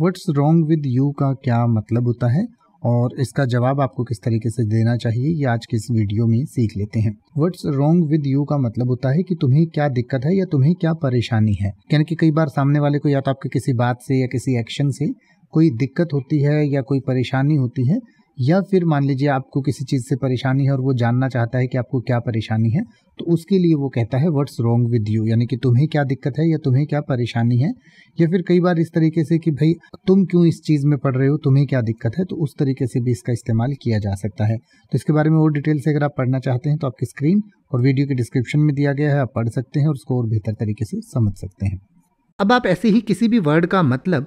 what's wrong with you का क्या मतलब होता है और इसका जवाब आपको किस तरीके से देना चाहिए ये आज के इस वीडियो में सीख लेते हैं व्हाट्स रॉन्ग विद यू का मतलब होता है कि तुम्हें क्या दिक्कत है या तुम्हें क्या परेशानी है यानी कि कई बार सामने वाले को या तो आपके किसी बात से या किसी एक्शन से कोई दिक्कत होती है या कोई परेशानी होती है या फिर मान लीजिए आपको किसी चीज़ से परेशानी है और वो जानना चाहता है कि आपको क्या परेशानी है तो उसके लिए वो कहता है व्हाट्स रॉन्ग विद यू यानी कि तुम्हें क्या दिक्कत है या तुम्हें क्या परेशानी है या फिर कई बार इस तरीके से कि भाई तुम क्यों इस चीज़ में पढ़ रहे हो तुम्हें क्या दिक्कत है तो उस तरीके से भी इसका इस्तेमाल किया जा सकता है तो इसके बारे में और डिटेल से अगर आप पढ़ना चाहते हैं तो आपकी स्क्रीन और वीडियो के डिस्क्रिप्शन में दिया गया है आप पढ़ सकते हैं और उसको और बेहतर तरीके से समझ सकते हैं अब आप ऐसे ही किसी भी वर्ड का मतलब